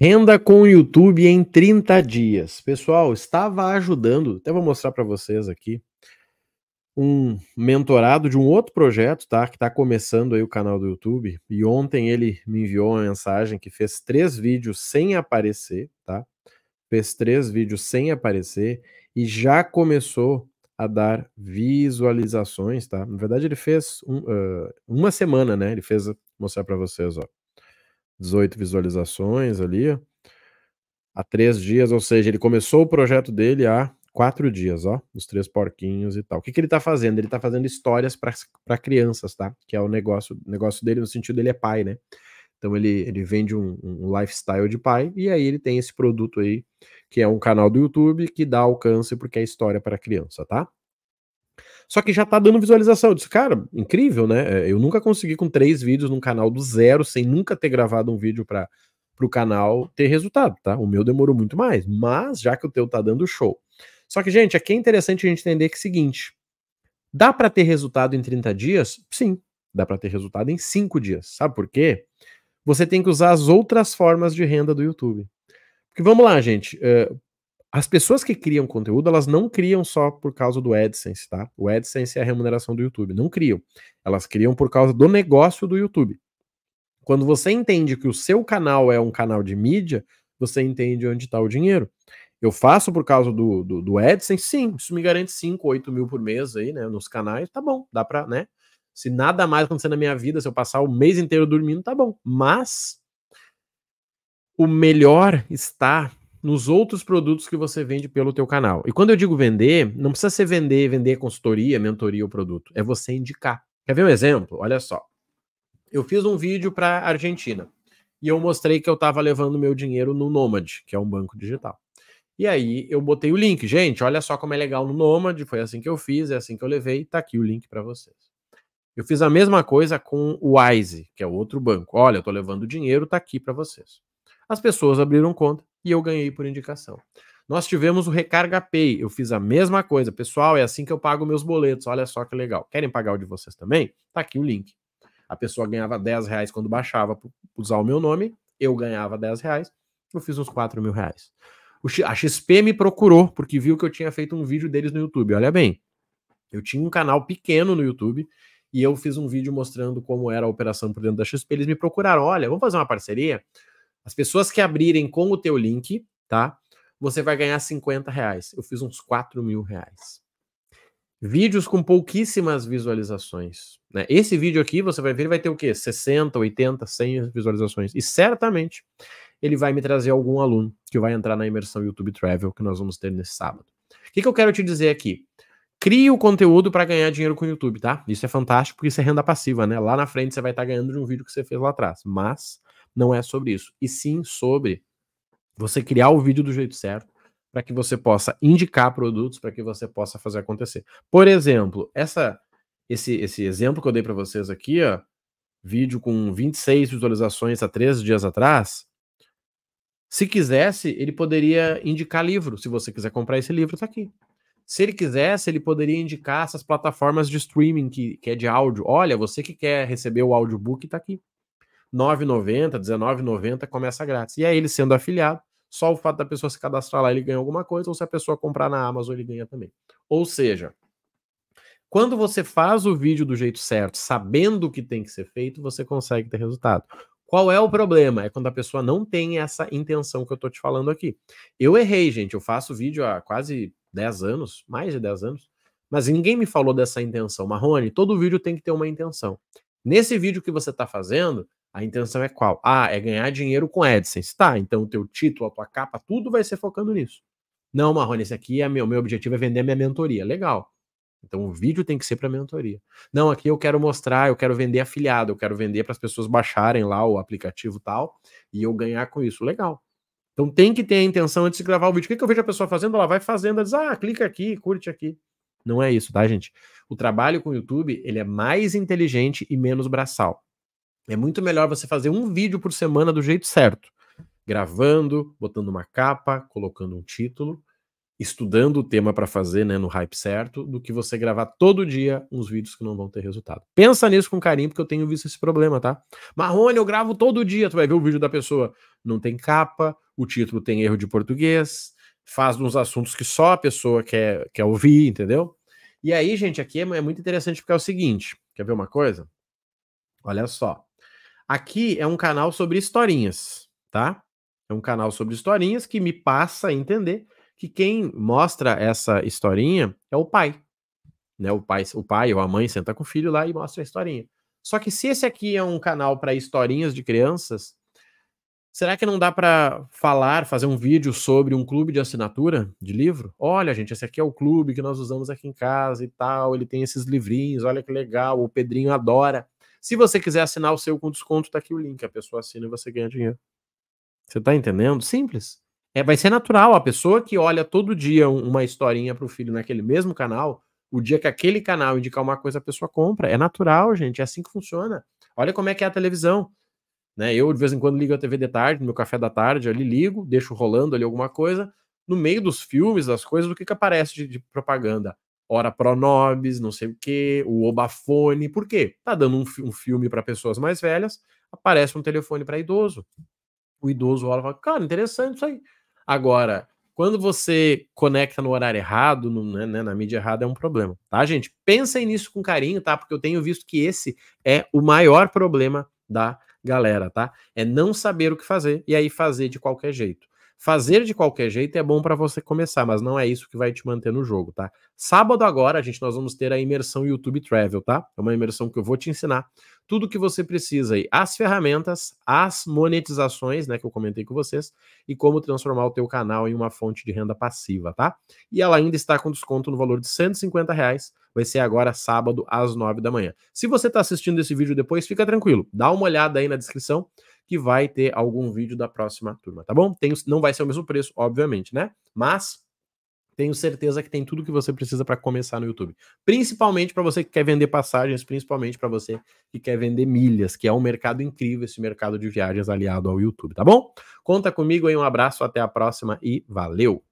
Renda com o YouTube em 30 dias. Pessoal, estava ajudando, até vou mostrar para vocês aqui, um mentorado de um outro projeto, tá? Que está começando aí o canal do YouTube. E ontem ele me enviou uma mensagem que fez três vídeos sem aparecer, tá? Fez três vídeos sem aparecer e já começou a dar visualizações, tá? Na verdade, ele fez um, uh, uma semana, né? Ele fez, vou mostrar para vocês, ó. 18 visualizações ali, há três dias, ou seja, ele começou o projeto dele há quatro dias, ó, os três porquinhos e tal. O que, que ele tá fazendo? Ele tá fazendo histórias para crianças, tá? Que é o negócio, negócio dele, no sentido ele é pai, né? Então ele, ele vende um, um lifestyle de pai e aí ele tem esse produto aí, que é um canal do YouTube que dá alcance porque é história para criança, tá? Só que já tá dando visualização. Eu disse, cara, incrível, né? É, eu nunca consegui com três vídeos num canal do zero, sem nunca ter gravado um vídeo para o canal ter resultado, tá? O meu demorou muito mais, mas já que o teu tá dando show. Só que, gente, aqui é interessante a gente entender que é o seguinte: dá para ter resultado em 30 dias? Sim, dá para ter resultado em 5 dias. Sabe por quê? Você tem que usar as outras formas de renda do YouTube. Porque vamos lá, gente. Uh, as pessoas que criam conteúdo, elas não criam só por causa do AdSense, tá? O AdSense é a remuneração do YouTube. Não criam. Elas criam por causa do negócio do YouTube. Quando você entende que o seu canal é um canal de mídia, você entende onde está o dinheiro. Eu faço por causa do, do, do AdSense? Sim, isso me garante 5, 8 mil por mês aí, né? Nos canais, tá bom, dá pra, né? Se nada mais acontecer na minha vida, se eu passar o mês inteiro dormindo, tá bom. Mas o melhor está nos outros produtos que você vende pelo teu canal. E quando eu digo vender, não precisa ser vender, vender consultoria, mentoria ou produto. É você indicar. Quer ver um exemplo? Olha só. Eu fiz um vídeo para Argentina e eu mostrei que eu estava levando meu dinheiro no Nomad, que é um banco digital. E aí eu botei o link. Gente, olha só como é legal no Nomad, foi assim que eu fiz, é assim que eu levei, tá aqui o link para vocês. Eu fiz a mesma coisa com o Wise, que é outro banco. Olha, eu estou levando dinheiro, tá aqui para vocês. As pessoas abriram conta e eu ganhei por indicação. Nós tivemos o Recarga Pay, eu fiz a mesma coisa. Pessoal, é assim que eu pago meus boletos, olha só que legal. Querem pagar o de vocês também? Tá aqui o link. A pessoa ganhava 10 reais quando baixava para usar o meu nome, eu ganhava 10 reais, eu fiz uns 4 mil reais. A XP me procurou porque viu que eu tinha feito um vídeo deles no YouTube. Olha bem, eu tinha um canal pequeno no YouTube e eu fiz um vídeo mostrando como era a operação por dentro da XP. Eles me procuraram: olha, vamos fazer uma parceria? As pessoas que abrirem com o teu link, tá? Você vai ganhar 50 reais. Eu fiz uns 4 mil reais. Vídeos com pouquíssimas visualizações. Né? Esse vídeo aqui, você vai ver, vai ter o quê? 60, 80, 100 visualizações. E certamente ele vai me trazer algum aluno que vai entrar na imersão YouTube Travel que nós vamos ter nesse sábado. O que, que eu quero te dizer aqui? Crie o conteúdo para ganhar dinheiro com o YouTube, tá? Isso é fantástico porque isso é renda passiva, né? Lá na frente você vai estar tá ganhando de um vídeo que você fez lá atrás. Mas não é sobre isso, e sim sobre você criar o vídeo do jeito certo para que você possa indicar produtos, para que você possa fazer acontecer. Por exemplo, essa esse, esse exemplo que eu dei para vocês aqui, ó, vídeo com 26 visualizações há três dias atrás, se quisesse, ele poderia indicar livro. Se você quiser comprar esse livro, está aqui. Se ele quisesse, ele poderia indicar essas plataformas de streaming que, que é de áudio. Olha, você que quer receber o audiobook, está aqui. 9,90, 19,90 começa grátis. E aí ele sendo afiliado, só o fato da pessoa se cadastrar lá ele ganha alguma coisa, ou se a pessoa comprar na Amazon ele ganha também. Ou seja, quando você faz o vídeo do jeito certo, sabendo o que tem que ser feito, você consegue ter resultado. Qual é o problema? É quando a pessoa não tem essa intenção que eu tô te falando aqui. Eu errei, gente. Eu faço vídeo há quase 10 anos, mais de 10 anos, mas ninguém me falou dessa intenção. Marrone, todo vídeo tem que ter uma intenção. Nesse vídeo que você está fazendo, a intenção é qual? Ah, é ganhar dinheiro com AdSense. Tá, então o teu título, a tua capa, tudo vai ser focando nisso. Não, Marrone, esse aqui é meu, meu objetivo é vender minha mentoria. Legal. Então o vídeo tem que ser para mentoria. Não, aqui eu quero mostrar, eu quero vender afiliado, eu quero vender para as pessoas baixarem lá o aplicativo tal e eu ganhar com isso. Legal. Então tem que ter a intenção antes de gravar o vídeo. O que, que eu vejo a pessoa fazendo? Ela vai fazendo, ela diz, ah, clica aqui, curte aqui. Não é isso, tá, gente? O trabalho com o YouTube, ele é mais inteligente e menos braçal. É muito melhor você fazer um vídeo por semana do jeito certo, gravando, botando uma capa, colocando um título, estudando o tema para fazer, né, no hype certo, do que você gravar todo dia uns vídeos que não vão ter resultado. Pensa nisso com carinho, porque eu tenho visto esse problema, tá? Marrone, eu gravo todo dia, tu vai ver o vídeo da pessoa, não tem capa, o título tem erro de português, faz uns assuntos que só a pessoa quer, quer ouvir, entendeu? E aí, gente, aqui é, é muito interessante porque é o seguinte, quer ver uma coisa? Olha só. Aqui é um canal sobre historinhas, tá? É um canal sobre historinhas que me passa a entender que quem mostra essa historinha é o pai. Né? O pai, o pai ou a mãe senta com o filho lá e mostra a historinha. Só que se esse aqui é um canal para historinhas de crianças, será que não dá para falar, fazer um vídeo sobre um clube de assinatura de livro? Olha, gente, esse aqui é o clube que nós usamos aqui em casa e tal, ele tem esses livrinhos, olha que legal, o Pedrinho adora. Se você quiser assinar o seu com desconto, tá aqui o link. A pessoa assina e você ganha dinheiro. Você tá entendendo? Simples. É, vai ser natural. A pessoa que olha todo dia uma historinha pro filho naquele mesmo canal, o dia que aquele canal indicar uma coisa, a pessoa compra. É natural, gente. É assim que funciona. Olha como é que é a televisão. Né? Eu, de vez em quando, ligo a TV de tarde, no meu café da tarde, ali ligo, deixo rolando ali alguma coisa. No meio dos filmes, das coisas, o que, que aparece de, de propaganda? Ora Pronobis, não sei o quê, o Obafone. Por quê? Tá dando um, um filme para pessoas mais velhas, aparece um telefone para idoso. O idoso olha e fala: Cara, interessante isso aí. Agora, quando você conecta no horário errado, no, né, né, na mídia errada, é um problema, tá, gente? Pensem nisso com carinho, tá? Porque eu tenho visto que esse é o maior problema da galera, tá? É não saber o que fazer e aí fazer de qualquer jeito. Fazer de qualquer jeito é bom para você começar, mas não é isso que vai te manter no jogo, tá? Sábado agora, a gente nós vamos ter a imersão YouTube Travel, tá? É uma imersão que eu vou te ensinar tudo que você precisa aí, as ferramentas, as monetizações, né, que eu comentei com vocês, e como transformar o teu canal em uma fonte de renda passiva, tá? E ela ainda está com desconto no valor de 150 reais, vai ser agora sábado às 9 da manhã. Se você está assistindo esse vídeo depois, fica tranquilo, dá uma olhada aí na descrição, que vai ter algum vídeo da próxima turma, tá bom? não vai ser o mesmo preço, obviamente, né? Mas tenho certeza que tem tudo que você precisa para começar no YouTube. Principalmente para você que quer vender passagens, principalmente para você que quer vender milhas, que é um mercado incrível esse mercado de viagens aliado ao YouTube, tá bom? Conta comigo aí, um abraço, até a próxima e valeu!